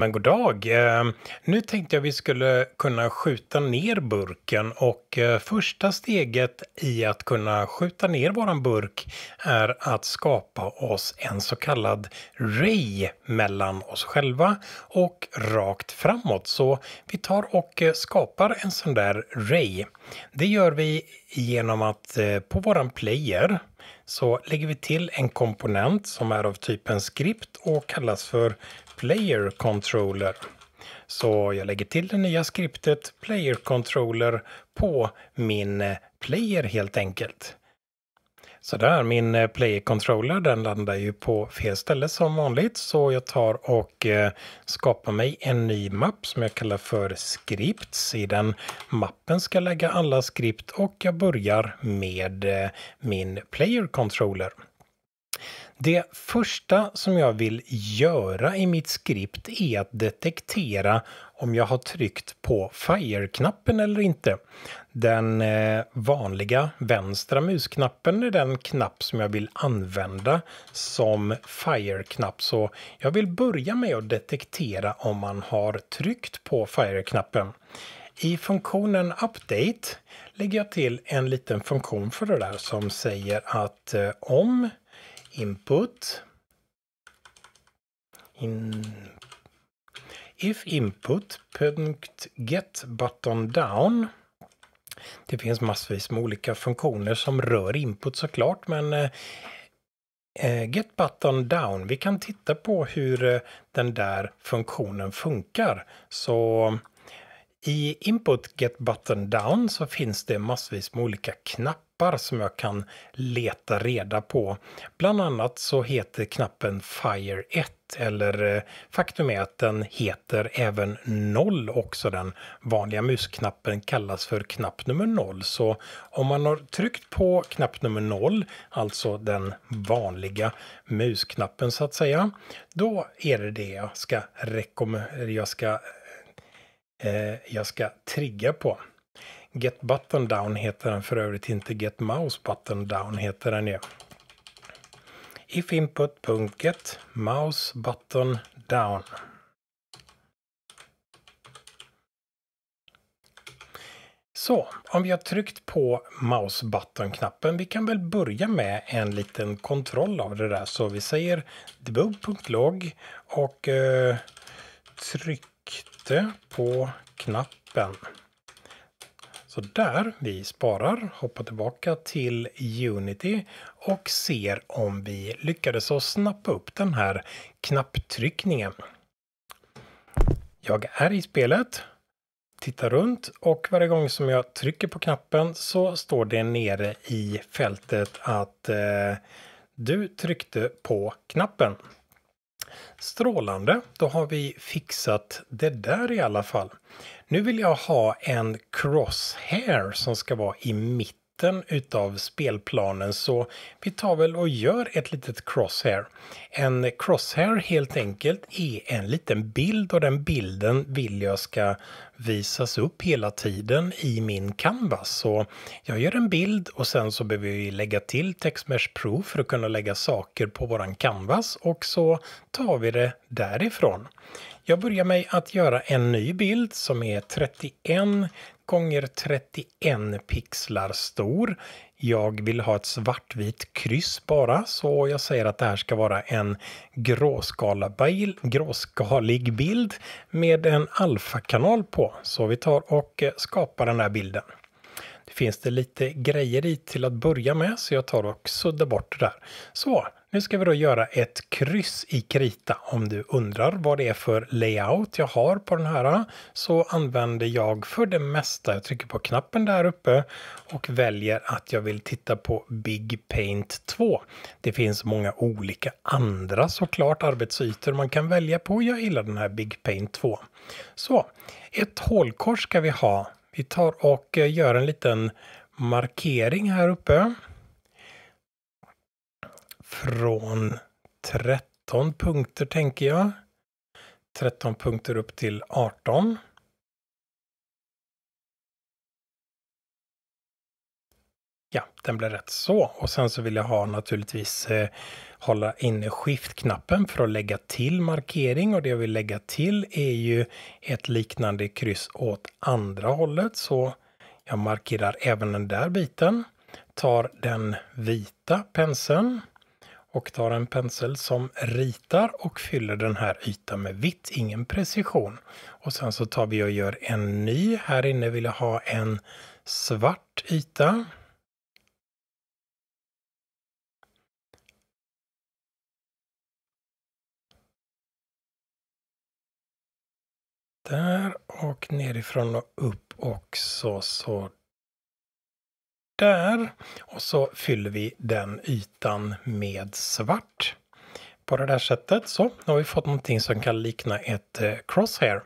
men god dag. Eh, nu tänkte jag vi skulle kunna skjuta ner burken och eh, första steget i att kunna skjuta ner våran burk är att skapa oss en så kallad ray mellan oss själva och rakt framåt. Så vi tar och eh, skapar en sån där ray. Det gör vi genom att på våran player så lägger vi till en komponent som är av typen script och kallas för player controller. Så jag lägger till det nya skriptet player controller på min player helt enkelt. Sådär, min eh, Play-controller den landar ju på fel ställe som vanligt så jag tar och eh, skapar mig en ny mapp som jag kallar för Scripts. I den mappen ska jag lägga alla skript och jag börjar med eh, min Player-controller. Det första som jag vill göra i mitt skript är att detektera om jag har tryckt på Fire-knappen eller inte. Den eh, vanliga vänstra musknappen är den knapp som jag vill använda som Fire-knapp. Så jag vill börja med att detektera om man har tryckt på Fire-knappen. I funktionen Update lägger jag till en liten funktion för det där som säger att eh, om input if input.get button down. Det finns massvis med olika funktioner som rör input såklart, men eh, eh, Get button down, vi kan titta på hur eh, den där funktionen funkar. Så i input get button down så finns det massvis med olika knappar knappar som jag kan leta reda på. Bland annat så heter knappen Fire 1 eller eh, faktum är att den heter även 0 också. Den vanliga musknappen kallas för knapp nummer 0 så om man har tryckt på knapp nummer 0, alltså den vanliga musknappen så att säga, då är det det jag ska, rekomm- jag ska, eh, jag ska trigga på. Get button down heter den för övrigt inte Get mouse button down heter den ju. If input.get mouse button down. Så, om vi har tryckt på mouse button-knappen, vi kan väl börja med en liten kontroll av det där. Så vi säger debug.log och eh, tryckte på knappen. Så där, vi sparar, hoppar tillbaka till Unity och ser om vi lyckades att snappa upp den här knapptryckningen. Jag är i spelet, tittar runt och varje gång som jag trycker på knappen så står det nere i fältet att eh, du tryckte på knappen. Strålande, då har vi fixat det där i alla fall. Nu vill jag ha en crosshair som ska vara i mitten utav spelplanen så vi tar väl och gör ett litet crosshair. En crosshair helt enkelt är en liten bild och den bilden vill jag ska visas upp hela tiden i min canvas. Så jag gör en bild och sen så behöver vi lägga till textmesh Pro för att kunna lägga saker på våran canvas och så tar vi det därifrån. Jag börjar med att göra en ny bild som är 31 gånger 31 pixlar stor. Jag vill ha ett svartvitt kryss bara så jag säger att det här ska vara en bil, gråskalig bild med en alfakanal på. Så vi tar och eh, skapar den här bilden. Det finns det lite grejer i till att börja med så jag tar och suddar bort det där. Så, nu ska vi då göra ett kryss i krita. Om du undrar vad det är för layout jag har på den här så använder jag för det mesta, jag trycker på knappen där uppe och väljer att jag vill titta på Big Paint 2. Det finns många olika andra såklart arbetsytor man kan välja på. Jag gillar den här Big Paint 2. Så, ett hålkors ska vi ha. Vi tar och eh, gör en liten markering här uppe från 13 punkter tänker jag. 13 punkter upp till 18. Ja, den blev rätt så. Och sen så vill jag ha naturligtvis eh, hålla inne skiftknappen för att lägga till markering och det jag vill lägga till är ju ett liknande kryss åt andra hållet så jag markerar även den där biten. Tar den vita penseln och tar en pensel som ritar och fyller den här ytan med vitt, ingen precision. Och sen så tar vi och gör en ny. Här inne vill jag ha en svart yta. Där och nerifrån och upp också så där. Och så fyller vi den ytan med svart. På det där sättet så nu har vi fått någonting som kan likna ett eh, crosshair.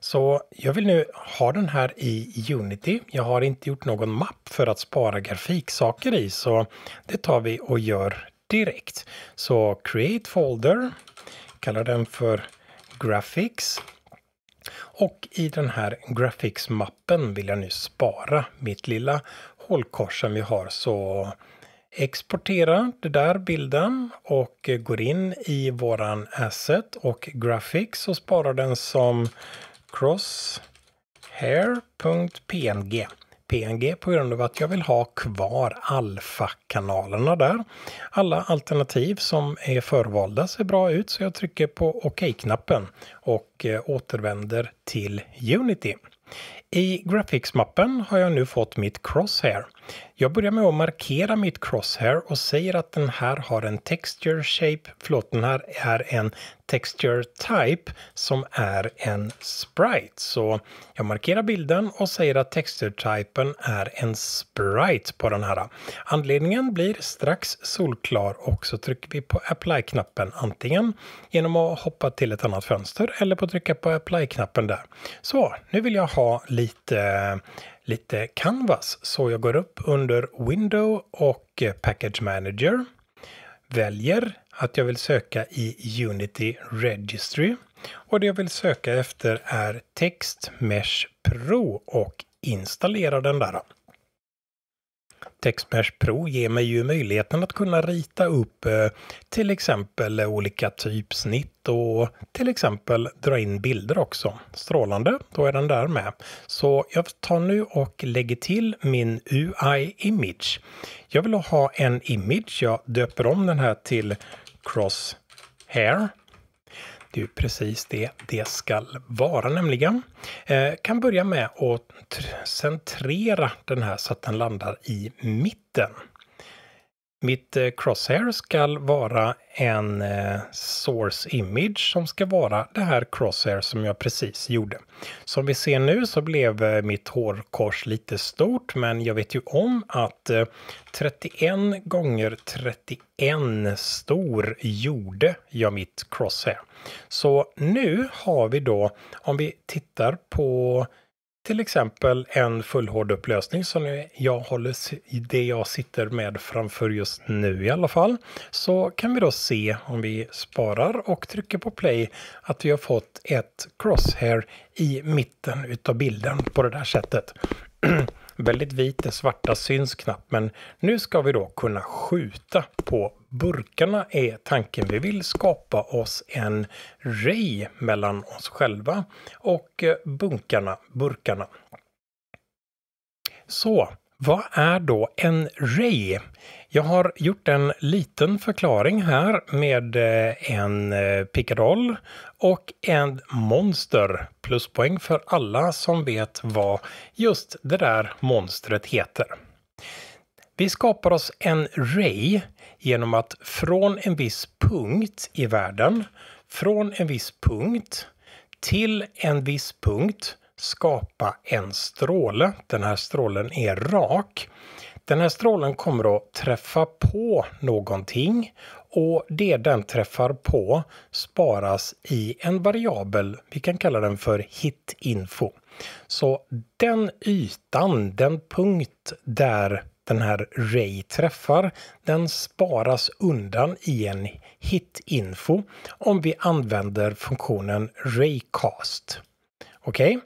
Så jag vill nu ha den här i Unity. Jag har inte gjort någon mapp för att spara grafiksaker i så det tar vi och gör direkt. Så create folder, kallar den för graphics. Och i den här graphics-mappen vill jag nu spara mitt lilla hålkorsen vi har så exportera den där bilden och går in i våran asset och graphics och sparar den som crosshair.png. PNG på grund av att jag vill ha kvar alfa-kanalerna där. Alla alternativ som är förvalda ser bra ut så jag trycker på OK-knappen OK och eh, återvänder till Unity. I Graphics-mappen har jag nu fått mitt crosshair. Jag börjar med att markera mitt crosshair och säger att den här har en texture shape, förlåt den här är en texture type som är en sprite. Så jag markerar bilden och säger att texture-typen är en sprite på den här. Anledningen blir strax solklar och så trycker vi på apply-knappen antingen genom att hoppa till ett annat fönster eller på att trycka på apply-knappen där. Så, nu vill jag ha lite, lite canvas. Så jag går upp under Window och eh, Package Manager. Väljer att jag vill söka i Unity Registry. Och det jag vill söka efter är Text Mesh Pro och installera den där. Textmesh Pro ger mig ju möjligheten att kunna rita upp eh, till exempel olika typsnitt och till exempel dra in bilder också. Strålande, då är den där med. Så jag tar nu och lägger till min UI Image. Jag vill ha en image. Jag döper om den här till Crosshair det är ju precis det det skall vara nämligen. Eh, kan börja med att centrera den här så att den landar i mitten. Mitt eh, crosshair ska vara en eh, source image som ska vara det här crosshair som jag precis gjorde. Som vi ser nu så blev eh, mitt hårkors lite stort men jag vet ju om att 31 gånger 31 stor gjorde jag mitt crosshair. Så nu har vi då, om vi tittar på till exempel en fullhård upplösning som jag håller i det jag sitter med framför just nu i alla fall. Så kan vi då se om vi sparar och trycker på play att vi har fått ett crosshair i mitten utav bilden på det där sättet. Väldigt vit, det svarta syns knappt, men nu ska vi då kunna skjuta på burkarna är tanken. Vi vill skapa oss en ray mellan oss själva och eh, bunkarna, burkarna. Så, vad är då en ray? Jag har gjort en liten förklaring här med eh, en eh, pickadoll och en monster. Pluspoäng för alla som vet vad just det där monstret heter. Vi skapar oss en ray genom att från en viss punkt i världen, från en viss punkt till en viss punkt skapa en stråle. Den här strålen är rak. Den här strålen kommer att träffa på någonting och det den träffar på sparas i en variabel. Vi kan kalla den för hitinfo. Så den ytan, den punkt där den här Ray träffar, den sparas undan i en hitinfo om vi använder funktionen raycast. Okej, okay?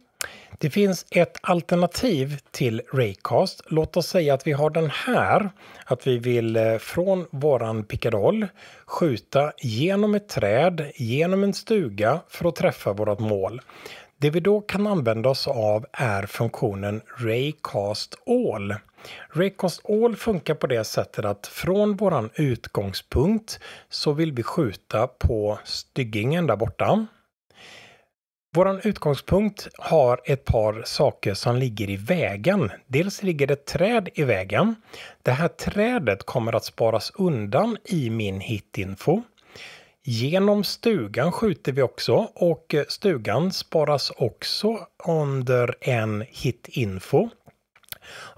Det finns ett alternativ till Raycast. Låt oss säga att vi har den här, att vi vill eh, från våran pickadoll skjuta genom ett träd, genom en stuga för att träffa vårt mål. Det vi då kan använda oss av är funktionen Raycast All. Raycast All funkar på det sättet att från våran utgångspunkt så vill vi skjuta på styggingen där borta. Vår utgångspunkt har ett par saker som ligger i vägen. Dels ligger det ett träd i vägen. Det här trädet kommer att sparas undan i min hitinfo. Genom stugan skjuter vi också och stugan sparas också under en hitinfo.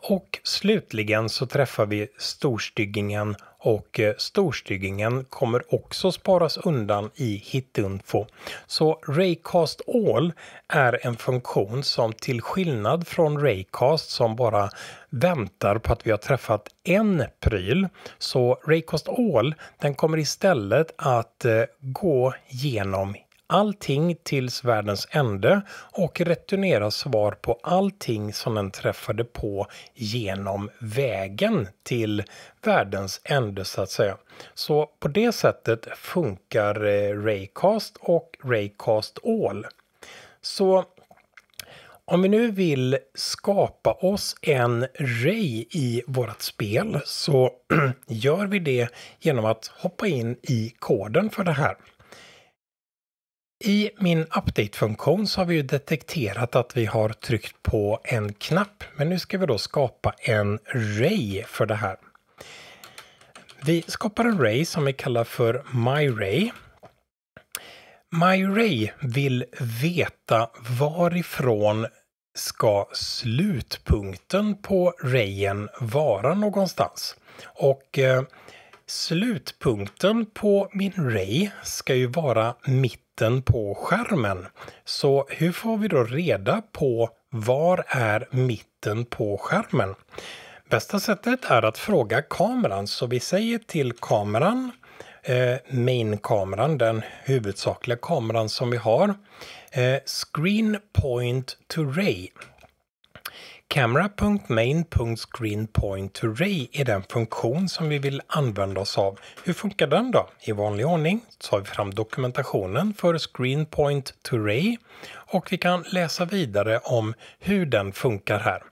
Och slutligen så träffar vi storstyggingen och eh, storstyggingen kommer också sparas undan i hitunfo Så Raycast All är en funktion som till skillnad från Raycast som bara väntar på att vi har träffat en pryl. Så Raycast All den kommer istället att eh, gå genom allting tills världens ände och returnera svar på allting som den träffade på genom vägen till världens ände så att säga. Så på det sättet funkar eh, Raycast och Raycast All. Så om vi nu vill skapa oss en Ray i vårt spel så gör vi det genom att hoppa in i koden för det här. I min update-funktion så har vi ju detekterat att vi har tryckt på en knapp, men nu ska vi då skapa en ray för det här. Vi skapar en ray som vi kallar för myRay. MyRay vill veta varifrån ska slutpunkten på rayen vara någonstans. Och eh, Slutpunkten på min Ray ska ju vara mitten på skärmen. Så hur får vi då reda på var är mitten på skärmen? Bästa sättet är att fråga kameran, så vi säger till kameran eh, main-kameran, den huvudsakliga kameran som vi har. Eh, screen point to ray camera.main.screen.point.array är den funktion som vi vill använda oss av. Hur funkar den då? I vanlig ordning tar vi fram dokumentationen för screen.point.array och vi kan läsa vidare om hur den funkar här.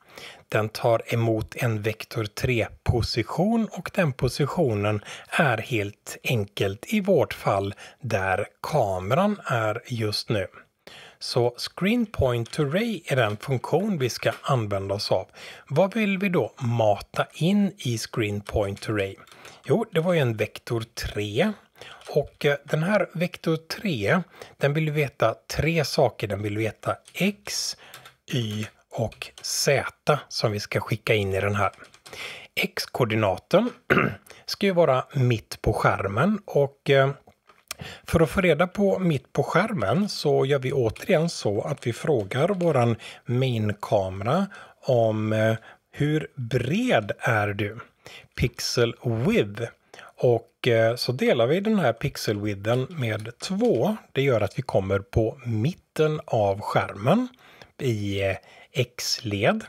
Den tar emot en vektor 3-position och den positionen är helt enkelt i vårt fall där kameran är just nu. Så ScreenPoint Ray är den funktion vi ska använda oss av. Vad vill vi då mata in i ScreenPoint Ray? Jo, det var ju en vektor 3 och eh, den här vektor 3, den vill veta tre saker. Den vill veta x, y och z som vi ska skicka in i den här. X-koordinaten ska ju vara mitt på skärmen och eh, för att få reda på mitt på skärmen så gör vi återigen så att vi frågar vår main-kamera om eh, hur bred är du? Pixel width. Och eh, så delar vi den här pixel pixelwidden med två. Det gör att vi kommer på mitten av skärmen i eh, X-led.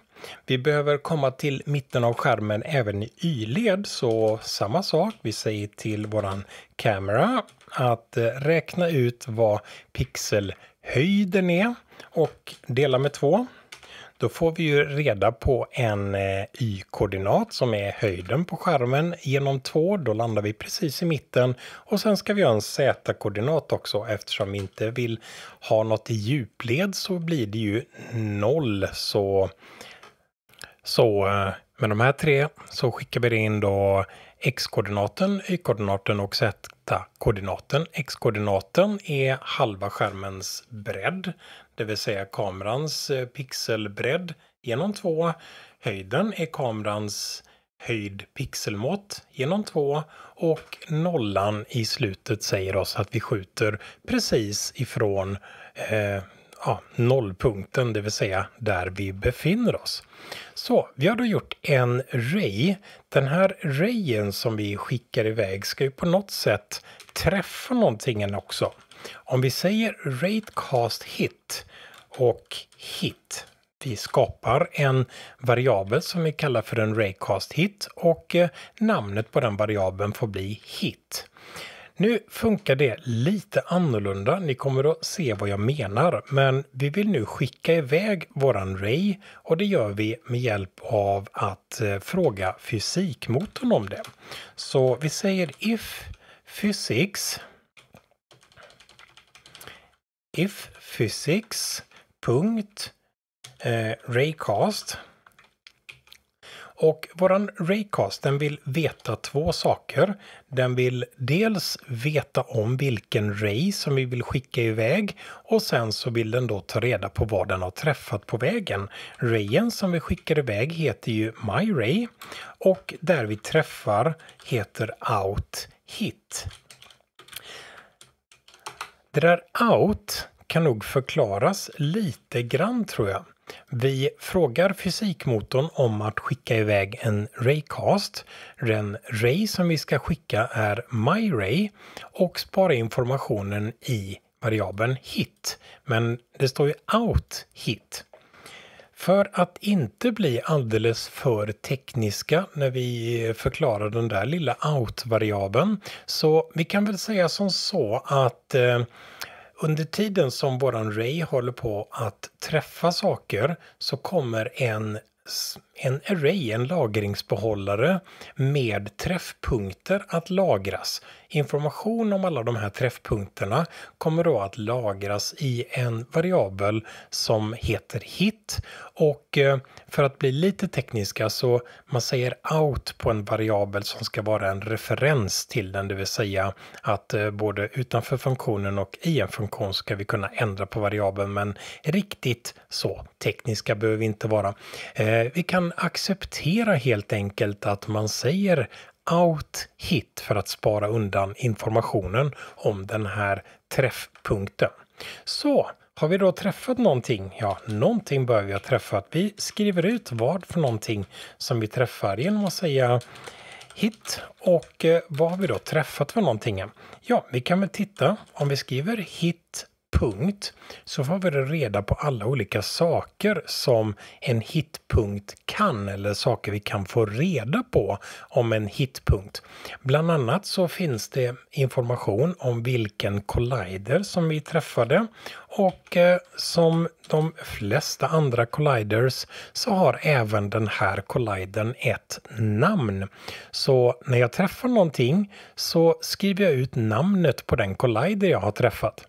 Vi behöver komma till mitten av skärmen även i Y-led så samma sak. Vi säger till våran kamera att eh, räkna ut vad pixelhöjden är och dela med två. Då får vi ju reda på en eh, y-koordinat som är höjden på skärmen genom två. Då landar vi precis i mitten och sen ska vi ha en z-koordinat också eftersom vi inte vill ha något i djupled så blir det ju noll. Så så eh, med de här tre så skickar vi in då x-koordinaten, y-koordinaten och z-koordinaten. X-koordinaten är halva skärmens bredd, det vill säga kamerans eh, pixelbredd genom två. Höjden är kamerans höjd pixelmått genom två och nollan i slutet säger oss att vi skjuter precis ifrån eh, ja, nollpunkten, det vill säga där vi befinner oss. Så vi har då gjort en ray. Den här rayen som vi skickar iväg ska ju på något sätt träffa någonting också. Om vi säger ratecast hit och hit. Vi skapar en variabel som vi kallar för en raycast hit och eh, namnet på den variabeln får bli hit. Nu funkar det lite annorlunda. Ni kommer att se vad jag menar, men vi vill nu skicka iväg våran Ray och det gör vi med hjälp av att eh, fråga fysikmotorn om det. Så vi säger if physics if physics punkt eh, raycast och våran Raycast den vill veta två saker. Den vill dels veta om vilken Ray som vi vill skicka iväg och sen så vill den då ta reda på vad den har träffat på vägen. Rayen som vi skickar iväg heter ju My Ray och där vi träffar heter Out Hit. Det där Out kan nog förklaras lite grann tror jag. Vi frågar fysikmotorn om att skicka iväg en raycast. Den ray som vi ska skicka är myray och spara informationen i variabeln hit. Men det står ju out hit. För att inte bli alldeles för tekniska när vi förklarar den där lilla out-variabeln så vi kan väl säga som så att eh, under tiden som våran Ray håller på att träffa saker så kommer en en array, en lagringsbehållare med träffpunkter att lagras. Information om alla de här träffpunkterna kommer då att lagras i en variabel som heter hit och eh, för att bli lite tekniska så man säger out på en variabel som ska vara en referens till den, det vill säga att eh, både utanför funktionen och i en funktion ska vi kunna ändra på variabeln men riktigt så tekniska behöver vi inte vara. Eh, vi kan kan acceptera helt enkelt att man säger out hit för att spara undan informationen om den här träffpunkten. Så har vi då träffat någonting? Ja, någonting bör vi ha träffat. Vi skriver ut vad för någonting som vi träffar genom att säga hit. Och eh, vad har vi då träffat för någonting? Ja, vi kan väl titta om vi skriver hit hitpunkt så får vi reda på alla olika saker som en hitpunkt kan eller saker vi kan få reda på om en hitpunkt. Bland annat så finns det information om vilken collider som vi träffade och eh, som de flesta andra colliders så har även den här collidern ett namn. Så när jag träffar någonting så skriver jag ut namnet på den collider jag har träffat.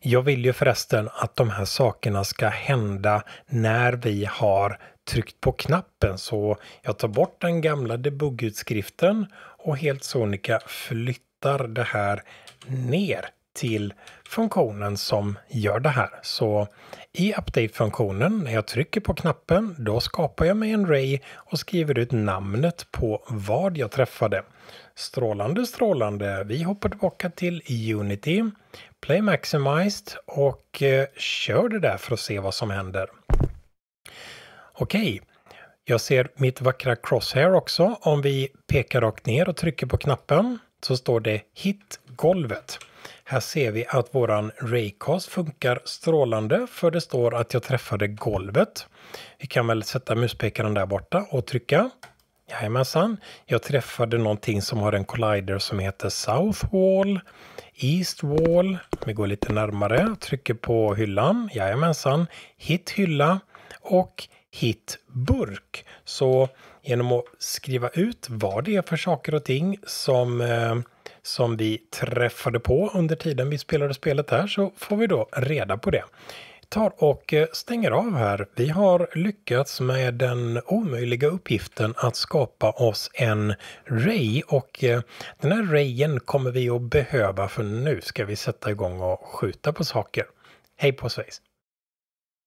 Jag vill ju förresten att de här sakerna ska hända när vi har tryckt på knappen så jag tar bort den gamla debuggutskriften och helt sonika flyttar det här ner till funktionen som gör det här. Så i update-funktionen, när jag trycker på knappen, då skapar jag mig en ray och skriver ut namnet på vad jag träffade. Strålande, strålande. Vi hoppar tillbaka till Unity, Play Maximized och eh, kör det där för att se vad som händer. Okej. Okay. Jag ser mitt vackra crosshair också. Om vi pekar rakt ner och trycker på knappen så står det Hit golvet. Här ser vi att våran Raycast funkar strålande för det står att jag träffade golvet. Vi kan väl sätta muspekaren där borta och trycka. Jajamensan. Jag träffade någonting som har en collider som heter South Wall, East Wall. Vi går lite närmare, trycker på hyllan. Jajamensan. Hit hylla och hit burk. Så genom att skriva ut vad det är för saker och ting som eh, som vi träffade på under tiden vi spelade spelet här så får vi då reda på det. Tar och eh, stänger av här. Vi har lyckats med den omöjliga uppgiften att skapa oss en Ray och eh, den här Rayen kommer vi att behöva för nu ska vi sätta igång och skjuta på saker. Hej på svejs!